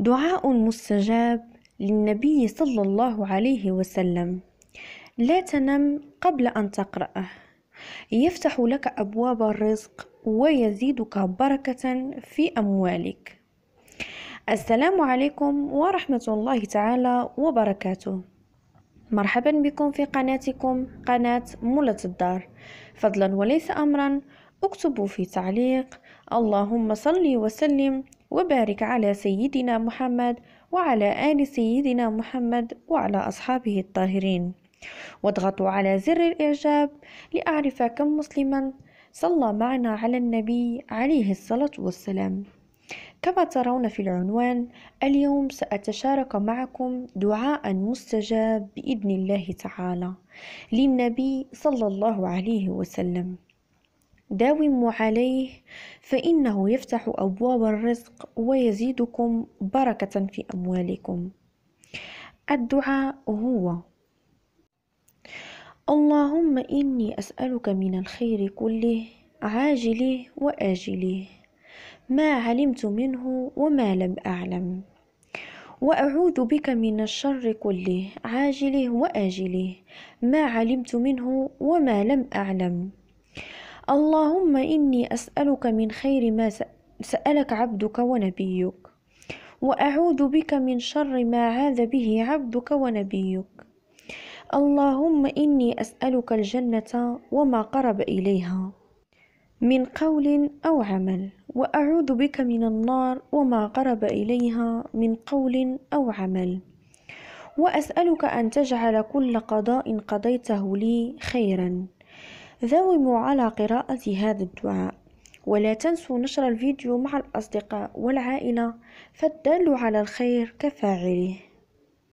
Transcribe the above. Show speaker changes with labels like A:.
A: دعاء مستجاب للنبي صلى الله عليه وسلم لا تنم قبل أن تقرأه يفتح لك أبواب الرزق ويزيدك بركة في أموالك السلام عليكم ورحمة الله تعالى وبركاته مرحبا بكم في قناتكم قناة مولة الدار فضلا وليس أمرا اكتبوا في تعليق اللهم صل وسلم وبارك على سيدنا محمد وعلى آل سيدنا محمد وعلى أصحابه الطاهرين واضغطوا على زر الإعجاب لأعرف كم مسلما صلى معنا على النبي عليه الصلاة والسلام كما ترون في العنوان اليوم سأتشارك معكم دعاء مستجاب بإذن الله تعالى للنبي صلى الله عليه وسلم داوموا عليه فإنه يفتح أبواب الرزق ويزيدكم بركة في أموالكم الدعاء هو اللهم إني أسألك من الخير كله عاجله وآجله ما علمت منه وما لم أعلم وأعوذ بك من الشر كله عاجله وآجله ما علمت منه وما لم أعلم اللهم إني أسألك من خير ما سألك عبدك ونبيك وأعوذ بك من شر ما عاذ به عبدك ونبيك اللهم إني أسألك الجنة وما قرب إليها من قول أو عمل وأعوذ بك من النار وما قرب إليها من قول أو عمل وأسألك أن تجعل كل قضاء قضيته لي خيرًا داوموا على قراءة هذا الدعاء ولا تنسوا نشر الفيديو مع الأصدقاء والعائلة فالدال على الخير كفاعله